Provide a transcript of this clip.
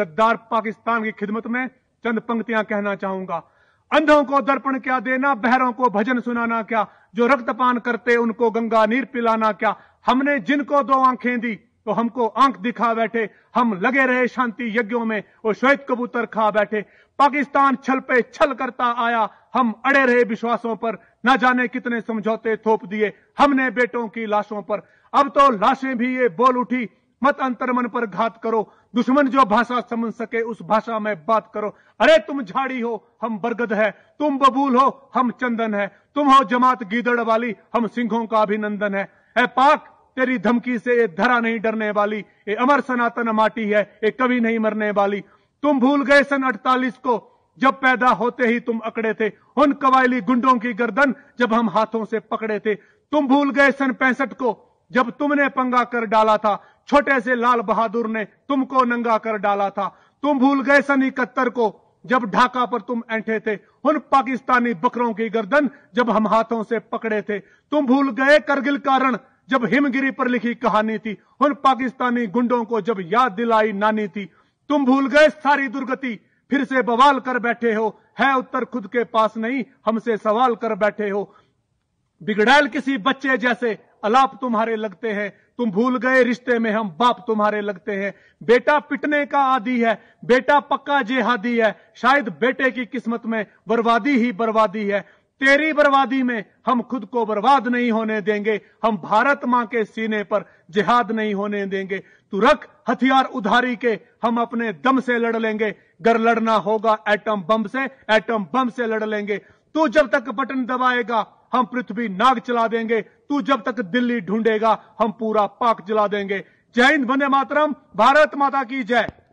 गद्दार पाकिस्तान की खिदमत में चंद पंक्तियां कहना चाहूंगा अंधों को दर्पण क्या देना बहरों को भजन सुनाना क्या जो रक्तपान करते उनको गंगा नीर पिलाना क्या हमने जिनको दो आंखें दी तो हमको आंख दिखा बैठे हम लगे रहे शांति यज्ञों में वो श्वेत कबूतर खा बैठे पाकिस्तान छल पे छल करता आया हम अड़े रहे विश्वासों पर न जाने कितने समझौते थोप दिए हमने बेटों की लाशों पर अब तो लाशें भी ये बोल उठी मत अंतर मन पर घात करो दुश्मन जो भाषा समझ सके उस भाषा में बात करो अरे तुम झाड़ी हो हम बरगद है तुम बबूल हो हम चंदन है तुम हो जमात गीदड़ वाली हम सिंहों का अभिनंदन है ए पाक तेरी धमकी से ये धरा नहीं डरने वाली ये अमर सनातन माटी है ये कभी नहीं मरने वाली तुम भूल गए सन अड़तालीस को जब पैदा होते ही तुम अकड़े थे उन कवायली गुंडों की गर्दन जब हम हाथों से पकड़े थे तुम भूल गए सन पैंसठ को जब तुमने पंगा कर डाला था छोटे से लाल बहादुर ने तुमको नंगा कर डाला था तुम भूल गए सन इकहत्तर को जब ढाका पर तुम ऐठे थे उन पाकिस्तानी बकरों की गर्दन जब हम हाथों से पकड़े थे तुम भूल गए करगिल कारण जब हिमगिरी पर लिखी कहानी थी उन पाकिस्तानी गुंडों को जब याद दिलाई नानी थी तुम भूल गए सारी दुर्गति फिर से बवाल कर बैठे हो है उत्तर खुद के पास नहीं हमसे सवाल कर बैठे हो बिगड़ैल किसी बच्चे जैसे अलाप तुम्हारे लगते हैं तुम भूल गए रिश्ते में हम बाप तुम्हारे लगते हैं बेटा पिटने का आदि है बेटा पक्का जेहादी है शायद बेटे की किस्मत में बर्बादी ही बर्बादी है तेरी बर्बादी में हम खुद को बर्बाद नहीं होने देंगे हम भारत मां के सीने पर जिहाद नहीं होने देंगे तू रख हथियार उधारी के हम अपने दम से लड़ लेंगे गर लड़ना होगा एटम बम से एटम बम से लड़ लेंगे तू जब तक बटन दबाएगा हम पृथ्वी नाग चला देंगे तू जब तक दिल्ली ढूंढेगा हम पूरा पाक जला देंगे जय हिंद बने मातरम भारत माता की जय